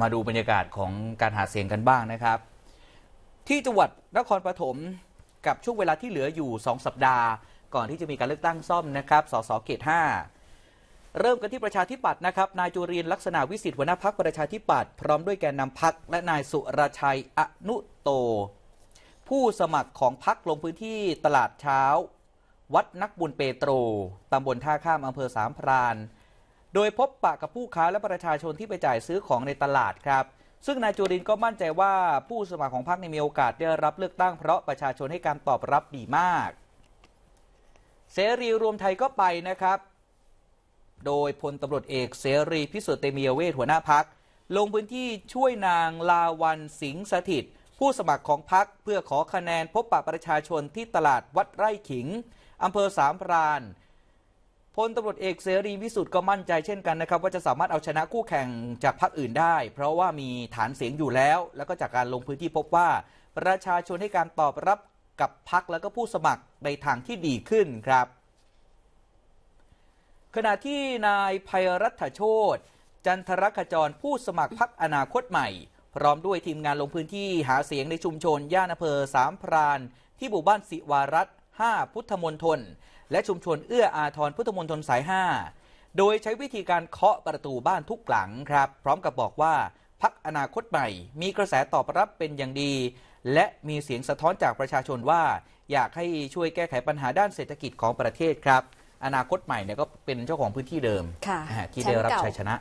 มาดูบรรยากาศของการหาเสียงกันบ้างนะครับ ที่จังหวัดนครปฐมกับช่วงเวลาที่เหลืออยู่ 2 สัปดาห์ ก่อนที่จะมีการเลือกตั้งซ่อมนะครับสสเขต 5 เริ่มกันที่ประชาธิปัตย์นะครับนายจุรินลักษณะวิสิทธิ์หัวหน้าพักประชาธิปัตย์พร้อมด้วยแกนนำพักและนายสุรชัยอนุโต ผู้สมัครของพักลงพื้นที่ตลาดเช้า วัดนักบุญเปโตรตำบลท่าข้ามอำเภอสามพรานโดยพบปะกับผู้ค้าและประชาชนที่ไปจ่ายซื้อของในตลาดครับ ซึ่งนายจุรินก็มั่นใจว่าผู้สมัครของพรรคมีโอกาสได้รับเลือกตั้งเพราะประชาชนให้การตอบรับดีมาก เสรีรวมไทยก็ไปนะครับ โดยพลตำรวจเอกเสรีพิสุทธิ์เตมียเวทหัวหน้าพักลงพื้นที่ช่วยนางลาวันสิงสถิตผู้สมัครของพักเพื่อขอคะแนนพบปะประชาชนที่ตลาดวัดไร่ขิงอำเภอสามพรานพลตำรวจเอกเสรีวิสุทธ์ก็มั่นใจเช่นกันนะครับว่าจะสามารถเอาชนะคู่แข่งจากพรรคอื่นได้ เพราะว่ามีฐานเสียงอยู่แล้ว แล้วก็จากการลงพื้นที่พบว่าประชาชนให้การตอบรับกับพรรคแล้วก็ผู้สมัครในทางที่ดีขึ้นครับ ขณะที่นายภัยรัฐโชตจันทรขจรผู้สมัครพรรคอนาคตใหม่ พร้อมด้วยทีมงานลงพื้นที่หาเสียงในชุมชนย่านอำเภอสามพรานที่หมู่บ้านสิวารัต5พุทธมณฑลและชุมชนเอื้ออาทรพุทธมนตรสาย5โดยใช้วิธีการเคาะประตูบ้านทุกหลังครับ พร้อมกับบอกว่าพักอนาคตใหม่มีกระแสตอบรับเป็นอย่างดี และมีเสียงสะท้อนจากประชาชนว่า อยากให้ช่วยแก้ไขปัญหาด้านเศรษฐกิจของประเทศครับ อนาคตใหม่เนี่ยก็เป็นเจ้าของพื้นที่เดิมที่ได้รับชัยชนะ